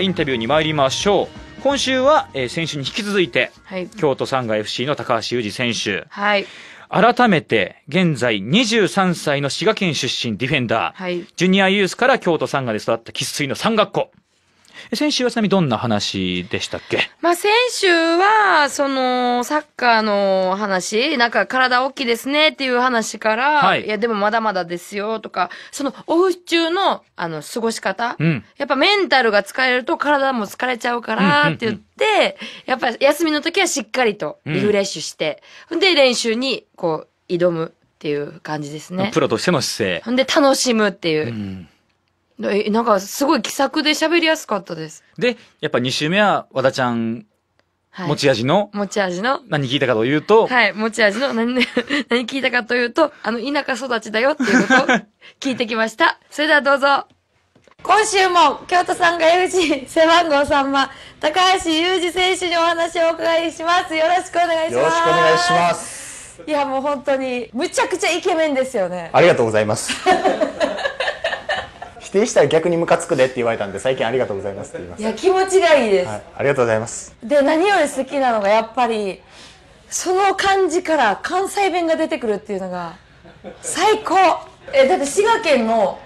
インタビューに参りましょう。今週は、えー、先週に引き続いて、はい、京都サンガ FC の高橋裕二選手。はい。改めて、現在23歳の滋賀県出身ディフェンダー。はい。ジュニアユースから京都サンガで育った喫水の三学校。先週はちなみにどんな話でしたっけまあ、先週は、その、サッカーの話、なんか体大きいですねっていう話から、はい、いや、でもまだまだですよとか、その、オフ中の、あの、過ごし方、うん、やっぱメンタルが疲れると体も疲れちゃうからって言って、うんうんうん、やっぱ休みの時はしっかりとリフレッシュして、うん、で、練習に、こう、挑むっていう感じですね。プロとしての姿勢。んで、楽しむっていう。うんえ、なんかすごい気さくで喋りやすかったです。で、やっぱ2週目は和田ちゃんはい。持ち味の持ち味の。何聞いたかというと、はい。持ち味の何、ね、何聞いたかというと、あの、田舎育ちだよっていうことを 聞いてきました。それではどうぞ。今週も京都さんが f g 背番号ん番、高橋裕二選手にお話をお伺いします。よろしくお願いします。よろしくお願いします。いや、もう本当に、むちゃくちゃイケメンですよね。ありがとうございます。定したら逆にムカつくでって言われたんで最近ありがとうございますって言いますいや気持ちがいいです、はい、ありがとうございますで何より好きなのがやっぱりその感じから関西弁が出てくるっていうのが最高えだって滋賀県の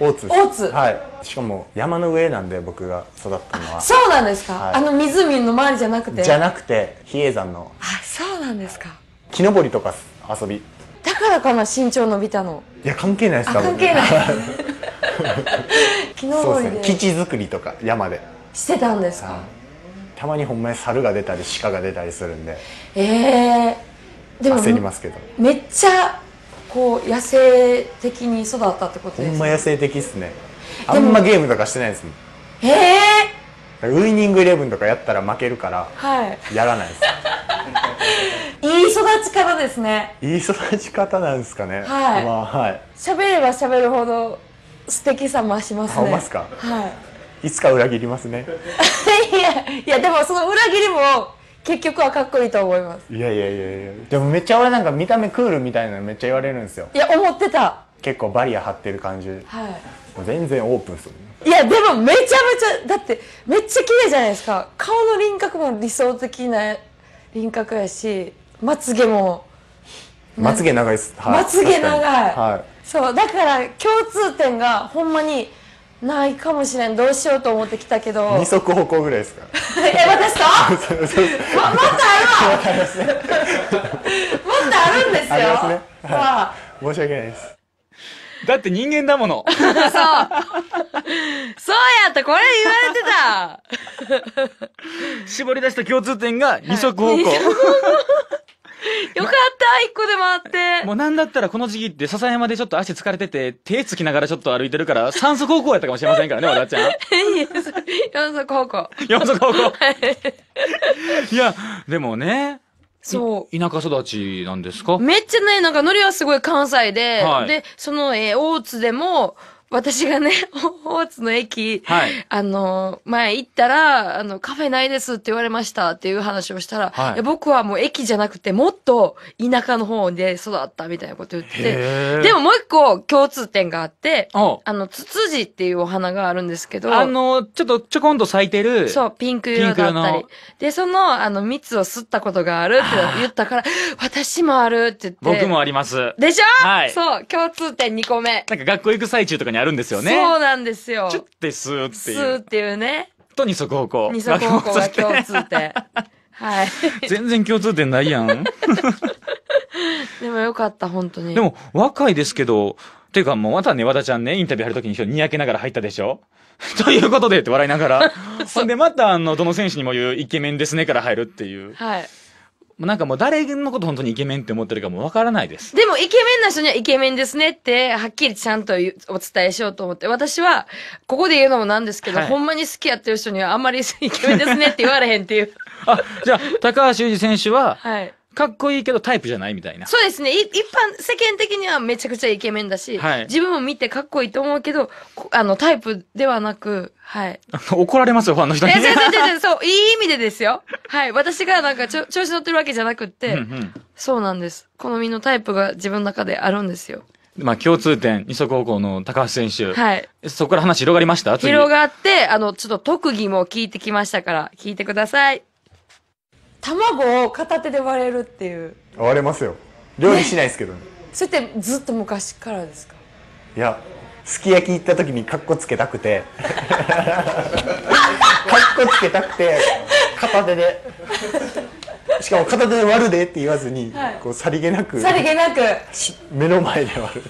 大津大津はいしかも山の上なんで僕が育ったのはそうなんですか、はい、あの湖の周りじゃなくてじゃなくて比叡山のあそうなんですか木登りとか遊びだからかな身長伸びたのいや関係ないですか、関係ない そうでね基地作りとか山でしてたんですか、たまにほんまに猿が出たり鹿が出たりするんでええー、でも焦りますけどめっちゃこう野生的に育ったってことです、かほんま野生的っすねあんまゲームとかしてないですもんええー、ウイニングイレブンとかやったら負けるから、はい、やらないです いい育ち方ですねいい育ち方なんですかねはい、まあ、はい、喋れば喋るほど素敵さ増しますねますかはいいつか裏切りますね いやいやでもその裏切りも結局はかっこいいと思いますいやいやいやいやでもめっちゃ俺なんか見た目クールみたいなのめっちゃ言われるんですよいや思ってた結構バリア張ってる感じ、はい、全然オープンするいやでもめちゃめちゃだってめっちゃ綺麗じゃないですか顔の輪郭も理想的な輪郭やしまつげもまつげ長いです、はい、まつげ長い、はい、そうだから共通点がほんまにないかもしれんどうしようと思ってきたけど二足歩行ぐらいですか え私とままたあるわ またあるんですよあ、ねはい、申し訳ないですだって人間だもの そうそうやったこれ言われてた絞り出した共通点が二足歩行、はい よかった一個でもあってもうなんだったらこの時期って笹山でちょっと足疲れてて手つきながらちょっと歩いてるから三足方向やったかもしれませんからね和田ちゃん四足方向。四足方向。い、いやでもねそう田舎育ちなんですかめっちゃねなんかノリはすごい関西で、はい、でその、えー、大津でも私がね、大津の駅、はい、あの、前行ったら、あの、カフェないですって言われましたっていう話をしたら、はい、僕はもう駅じゃなくて、もっと田舎の方で育ったみたいなこと言ってて、でももう一個共通点があって、あの、ツツジっていうお花があるんですけど、あの、ちょっとちょこんと咲いてる。そう、ピンク色だったり。で、その、あの、蜜を吸ったことがあるって言ったから、私もあるって言って。僕もあります。でしょはい。そう、共通点2個目。なんか学校行く最中とかになるんですよね。そうなんですよ。チてスうっていう。っていうね。と二足歩行。二足歩行が共通点。はい。全然共通点ないやん。でもよかった、本当に。でも、若いですけど、っていうかもう、またね、和田ちゃんね、インタビューやるときににやけながら入ったでしょということでって笑いながら。ほんで、また、あの、どの選手にも言う、イケメンですねから入るっていう。はい。なんかもう誰のこと本当にイケメンって思ってるかもわからないです。でもイケメンな人にはイケメンですねって、はっきりちゃんとお伝えしようと思って、私は、ここで言うのもなんですけど、はい、ほんまに好きやってる人にはあんまりイケメンですねって言われへんっていう。あ、じゃあ、高橋裕二選手は、はい。かっこいいけどタイプじゃないみたいな。そうですね。一般、世間的にはめちゃくちゃイケメンだし、はい、自分も見てかっこいいと思うけど、あの、タイプではなく、はい。怒られますよ、ファンの人に。いや、違うそう、いい意味でですよ。はい。私がなんかちょ調子乗ってるわけじゃなくって、うんうん、そうなんです。好みのタイプが自分の中であるんですよ。まあ、共通点、二足歩行の高橋選手。はい。そこから話広がりました広がって、あの、ちょっと特技も聞いてきましたから、聞いてください。卵を片手で割れるっていう割れますよ料理しないですけど、ね、それってずっと昔からですかいやすき焼き行った時にカッコつけたくて カッコつけたくて片手でしかも片手で割るでって言わずに、はい、こうさりげなくさりげなく目の前で割る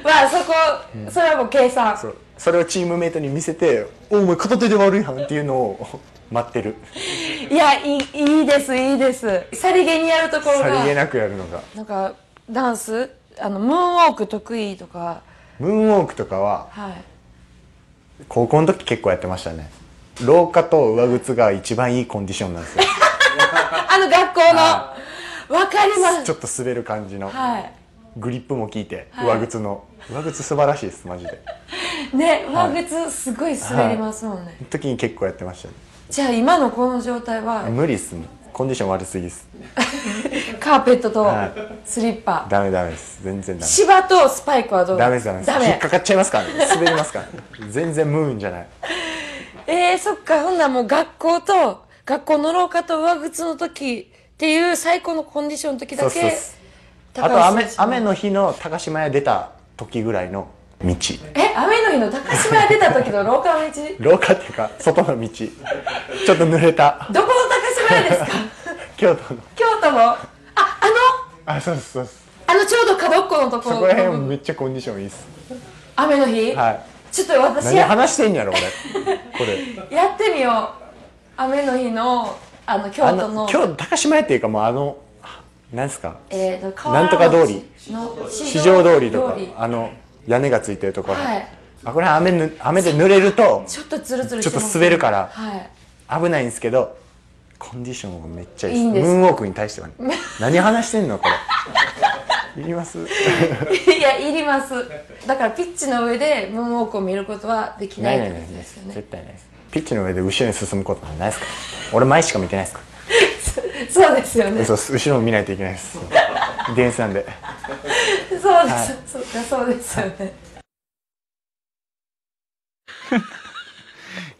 まあそこ、うん、それはもう計算それをチームメイトに見せて「お前片手で割るやん」っていうのを待ってるいやいいいですいいですさりげにやるところがさりげなくやるのがなんかダンスあのムーンウォーク得意とかムーンウォークとかは、はい、高校の時結構やってましたね廊下と上靴が一番いいコンディションなんですよ あの学校のわかりますちょっと滑る感じの、はい、グリップも効いて、上靴の上靴素晴らしいですマジでね上靴すごい滑りますもんね、はい、時に結構やってましたねじゃあ今のこの状態は無理っすコンディション悪すぎっすカーペットとスリッパ、はい、ダメダメです全然ダメ芝とスパイクはどうダメですダメです引っかかっちゃいますから、ね、滑りますから、ね、全然ムーンじゃないえー、そっかほんならもう学校と学校の廊下と上靴の時っていう最高のコンディションの時だけあと雨雨の日の高島屋出た時ぐらいの道え雨の日の高島屋出た時の廊下の道廊下っていうか外の道ちょっと濡れたどこの高島屋ですか 京都の京都のああのあそうですそうですあのちょうど角っこのところそこら辺めっちゃコンディションいいっす雨の日はいちょっと私何話してんやろ俺これ やってみよう雨の日のあの京都の京都高島屋っていうかもうあのなんですか、えー、なんとか通り市場通りとかあの屋根がついてるところ、はい、あこれ雨雨で濡れるとちょっとつるつるちょっと滑るから、危ないんですけどコンディションがめっちゃいいですムーンウォークに対しては、ね、何話してんのこれいります いやいりますだからピッチの上でムーンウォークを見ることはできないないないです絶対ないですピッチの上で後ろに進むことはないですか俺前しか見てないですか そうですよねそう後ろも見ないといけないです電子なんでそうです、い、そっかそうですよね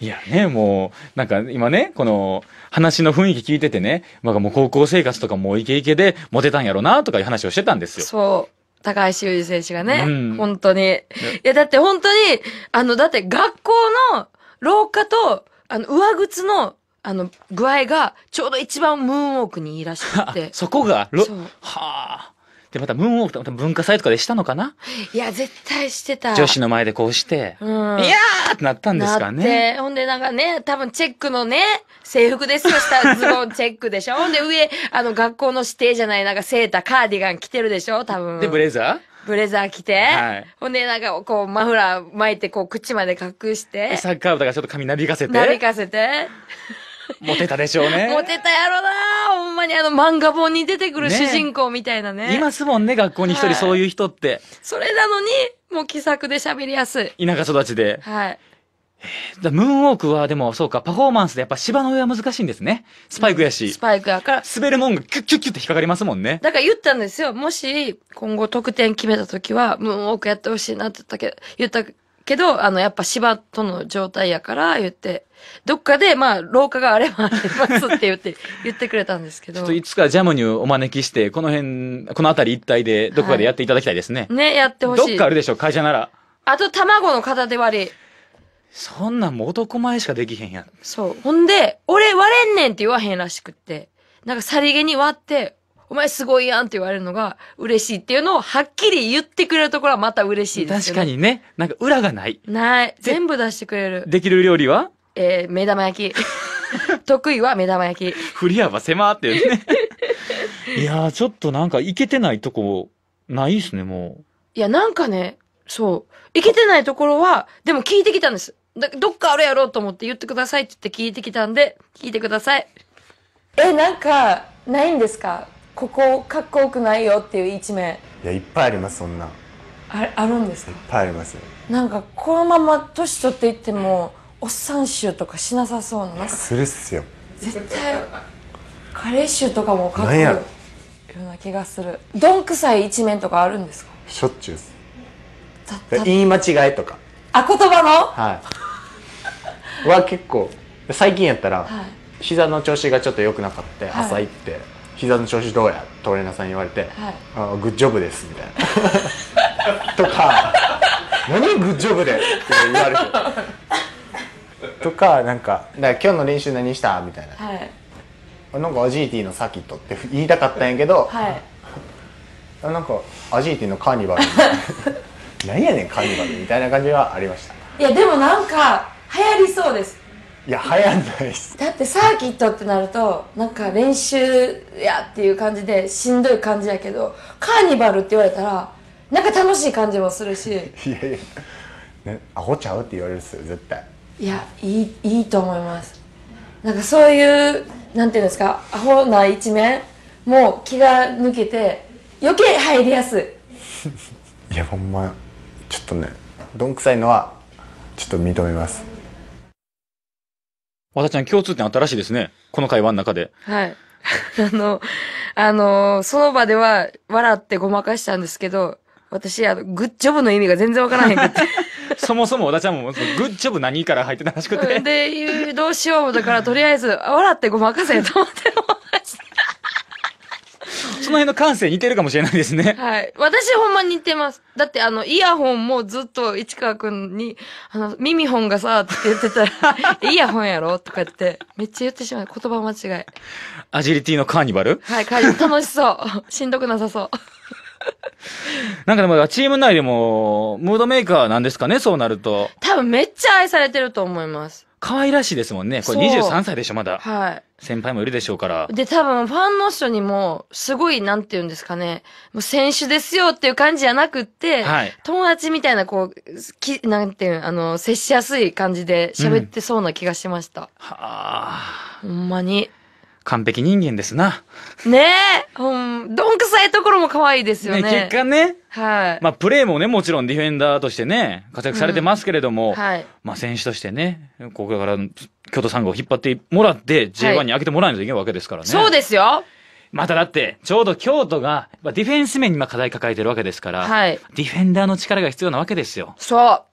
いやね、もう、なんか今ね、この話の雰囲気聞いててね、まあ、もう高校生活とかもうイケイケでモテたんやろうなとかいう話をしてたんですよ。そう。高橋修二選手がね、うん、本当に。いや、だって本当に、あの、だって学校の廊下と、あの、上靴のあの、具合が、ちょうど一番ムーンウォークにいいらしくて そこがロはあ。で、またムーンウォークと文化祭とかでしたのかないや、絶対してた。女子の前でこうして、うん、いやーってなったんですかね。ほんでなんかね、多分チェックのね、制服ですよ、下ズボンチェックでしょ。ほんで上、あの、学校の指定じゃない、なんかセーター、カーディガン着てるでしょ、多分。で、ブレザーブレザー着て、はい、ほんで、なんか、こう、マフラー巻いて、こう、口まで隠して。サッカー部とかちょっと髪なびかせて。なびかせて。モテたでしょうね。モテたやろなほんまにあの漫画本に出てくる主人公みたいなね。いますもんね、学校に一人そういう人って。はい、それなのに、もう気さくで喋りやすい。田舎育ちで。はい。だムーンウォークはでもそうか、パフォーマンスでやっぱ芝の上は難しいんですね。スパイクやし。うん、スパイクやから。滑るもんがキュッキュッキュッって引っかかりますもんね。だから言ったんですよ。もし、今後得点決めた時は、ムーンウォークやってほしいなって言ったけど、言ったけど、あの、やっぱ芝との状態やから言って、どっかで、まあ、廊下があればありますって言って、言ってくれたんですけど。ちょっといつかジャムにお招きして、この辺、この辺り一帯で、どこかでやっていただきたいですね。はい、ね、やってほしい。どっかあるでしょ、会社なら。あと、卵の片手割り。そんなんも男前しかできへんやん。そう。ほんで、俺割れんねんって言わへんらしくって。なんかさりげに割って、お前すごいやんって言われるのが嬉しいっていうのをはっきり言ってくれるところはまた嬉しいです確よね。かにね。なんか裏がない。ない。全部出してくれる。できる料理はえー、目玉焼き。得意は目玉焼き。振り幅狭ーっていうね。いやー、ちょっとなんかいけてないとこ、ないっすね、もう。いや、なんかね、そう。いけてないところは、でも聞いてきたんです。だどっかあるやろうと思って言ってくださいって言って聞いてきたんで、聞いてください。え、なんか、ないんですかここかっこよくないよっていう一面いやいっぱいありますそんなああるんですかいっぱいありますなんかこのまま年取っていってもおっさん臭とかしなさそうなするっすよ絶対カレー臭とかもかっこいいような気がするどんくさい一面とかあるんですかしょっちゅうっす言い間違いとかあ言葉のはいは結構最近やったら、はい、膝の調子がちょっと良くなかった、はい、朝行って膝の調子どうやトレーナーさんに言われて「あグッジョブです」みたいな とか「何グッジョブで」って言われて とかなんか「か今日の練習何した?」みたいな、はい、なんか a ティのサーキットって言いたかったんやけど、はい、なんか a ティのカーニバル 何やねんカーニバルみたいな感じはありましたいやでもなんか流行りそうですいや流行んないっすだってサーキットってなるとなんか練習やっていう感じでしんどい感じやけどカーニバルって言われたらなんか楽しい感じもするしいやいや、ね、アホちゃうって言われるっすよ絶対いやいいいいと思いますなんかそういうなんていうんですかアホな一面も気が抜けて余計入りやすい いやほんまちょっとねどんくさいのはちょっと認めますわたちゃん共通点あったらしいですね。この会話の中で。はい。あの、あの、その場では笑ってごまかしたんですけど、私、あの、グッジョブの意味が全然わからへんくて。そもそも小田ちゃんも、グッジョブ何から入ってたらしくて。で、どうしようだから、とりあえず、笑ってごまかせと思って。その辺の感性似てるかもしれないですね。はい。私ほんま似てます。だってあの、イヤホンもずっと市川くんに、あの、耳本がさ、って言ってたら、イヤホンやろとかって、めっちゃ言ってしまう。言葉間違い。アジリティのカーニバルはい、カーニバル。楽しそう。しんどくなさそう。なんかでも、チーム内でも、ムードメーカーなんですかね、そうなると。多分めっちゃ愛されてると思います。可愛らしいですもんね。これ23歳でしょ、まだ。はい。先輩もいるでしょうから。で、多分ファンの人にも、すごい、なんて言うんですかね。もう選手ですよっていう感じじゃなくって、はい、友達みたいな、こう、きなんていう、あの、接しやすい感じで喋ってそうな気がしました。うん、はあ。ほんまに。完璧人間ですな。ねえ、ほん、どんくさいところも可愛いですよね。ね結果ね。はい。まあ、プレーもね、もちろんディフェンダーとしてね、活躍されてますけれども、うん、はい。まあ、選手としてね、ここから京都サンゴを引っ張ってもらって、J1 に開けてもらわないといけないわけですからね。そうですよ。まただって、ちょうど京都が、ディフェンス面に今課題抱えてるわけですから、はい。ディフェンダーの力が必要なわけですよ。そう。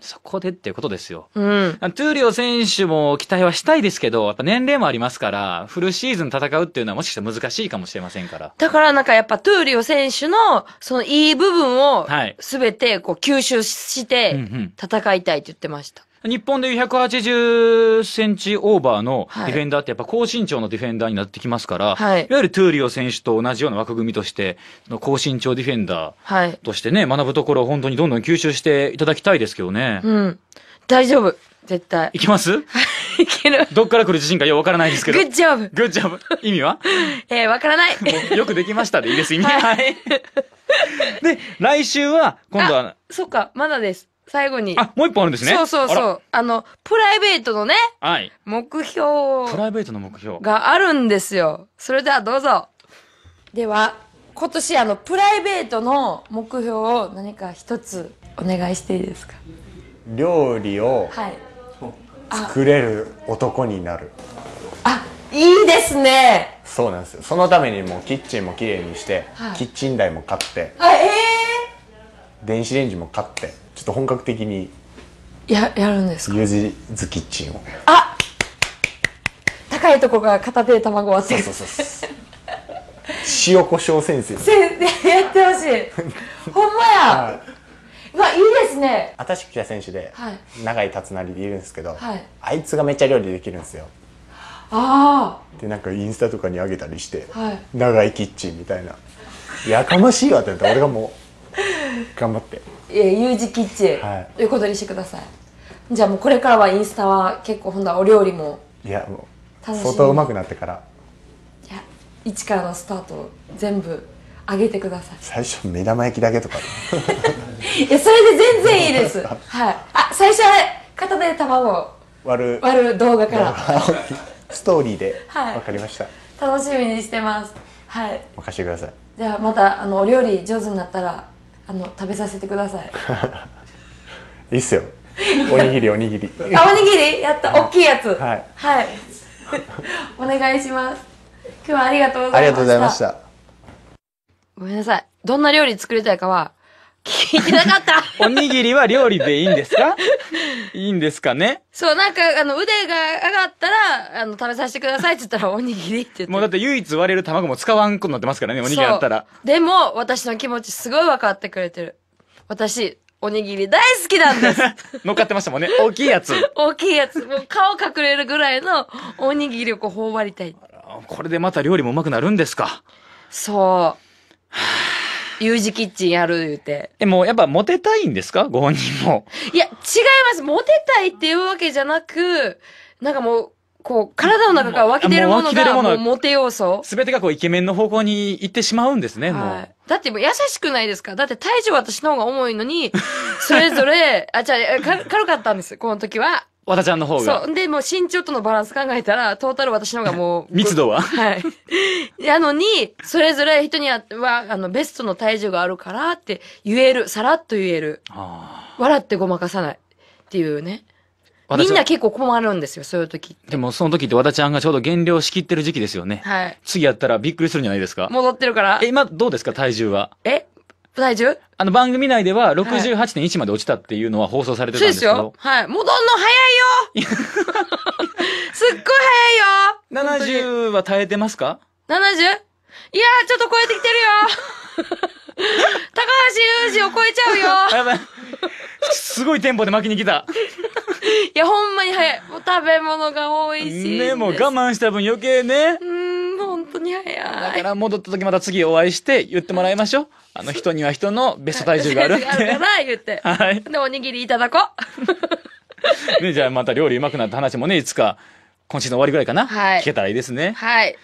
そこでっていうことですよ。うん。トゥーリオ選手も期待はしたいですけど、やっぱ年齢もありますから、フルシーズン戦うっていうのはもしかしたら難しいかもしれませんから。だからなんかやっぱトゥーリオ選手の、そのいい部分を、はい。すべてこう吸収して、戦いたいって言ってました。日本でいう180センチオーバーのディフェンダーってやっぱ高身長のディフェンダーになってきますから、はい、いわゆるトゥーリオ選手と同じような枠組みとして、高身長ディフェンダーとしてね、はい、学ぶところを本当にどんどん吸収していただきたいですけどね。うん。大丈夫。絶対。いきますいける。どっから来る自信かようわからないですけど。グッジョブグッジョブ意味は えー、わからない よくできましたでいいです、意味は。はい、で、来週は、今度は。そっか、まだです。最後に。あ、もう一本あるんですね。そうそうそう。あの、プライベートのね、はい、目標。プライベートの目標。があるんですよ。それではどうぞ。では、今年あの、プライベートの目標を何か一つお願いしていいですか料理を、はい、作れる男になる。あ、いいですね。そうなんですよ。そのためにもうキッチンも綺麗にして、はい、キッチン台も買って。あ、ええー電子レンジも買ってちょっと本格的にややるんですかゆずずキッチンをあ高いとこが片手で卵割ってそうそうそう塩コショウ先生せやってほしい ほんまや、はい、わいいですね新しく来た選手で、長い、永井達成でいるんですけど、はい、あいつがめっちゃ料理できるんですよああでなんかインスタとかに上げたりして「はい、長いキッチン」みたいな「やかましいわ」ってなって俺がもう頑張ってえ U 字キッチン、はい、横取りしてくださいじゃあもうこれからはインスタは結構ほんだお料理もいやもう相当うまくなってからいや一からのスタート全部あげてください最初目玉焼きだけとか いやそれで全然いいです はいあ最初は片手で卵割る割る動画から ストーリーで分かりました、はい、楽しみにしてますはい任せてくださいじゃあまたあのお料理上手になったらあの食べさせてください いいっすよおにぎりおにぎりあおにぎりやった大きいやつはい、はい、お願いします今日はありがとうございましたありがとうございましたごめんなさいどんな料理作りたいかは聞いてなかった おにぎりは料理でいいんですかいいんですかねそう、なんか、あの、腕が上がったら、あの、食べさせてくださいって言ったら、おにぎりって言って。もうだって唯一割れる卵も使わんくなってますからね、おにぎりあったら。でも、私の気持ちすごい分かってくれてる。私、おにぎり大好きなんです。乗っかってましたもんね。大きいやつ。大きいやつ。もう顔隠れるぐらいのおにぎりをこう頬張りたい。これでまた料理もうまくなるんですか。そう。は U 字キッチンやる言うて。え、もうやっぱモテたいんですかご本人も。いや、違います。モテたいっていうわけじゃなく、なんかもう、こう、体の中から湧き出るものが、もモテ要素。すべてがこう、イケメンの方向に行ってしまうんですね、もう。はい、だって、優しくないですかだって、体重私の方が重いのに、それぞれ、あ、じゃあ、軽かったんです、この時は。和田ちゃんの方が。そう。で、もう身長とのバランス考えたら、トータル私の方がもう。密度は はい。なのに、それぞれ人には、あの、ベストの体重があるからって言える。さらっと言える。あ笑ってごまかさない。っていうね。みんな結構困るんですよ、そういう時でも、その時って和田ちゃんがちょうど減量しきってる時期ですよね。はい。次やったらびっくりするんじゃないですか戻ってるから。え、今、どうですか、体重は。え体重あの番組内では68.1まで落ちたっていうのは放送されてたんですけど。そうですよ。はい。戻んの早いよ すっごい早いよ !70 は耐えてますか ?70? いやー、ちょっと超えてきてるよ高橋裕二を超えちゃうよやばい。すごいテンポで巻きに来た。いや、ほんまに早い。もう食べ物が多いし。ね、もう我慢した分余計ね。うん。当に早い。だから戻った時また次お会いして言ってもらいましょう。あの人には人のベスト体重があるって。あるから言って。はい。で、おにぎりいただこう。ね、じゃあまた料理うまくなった話もね、いつか、今週の終わりぐらいかな、はい、聞けたらいいですね。はい。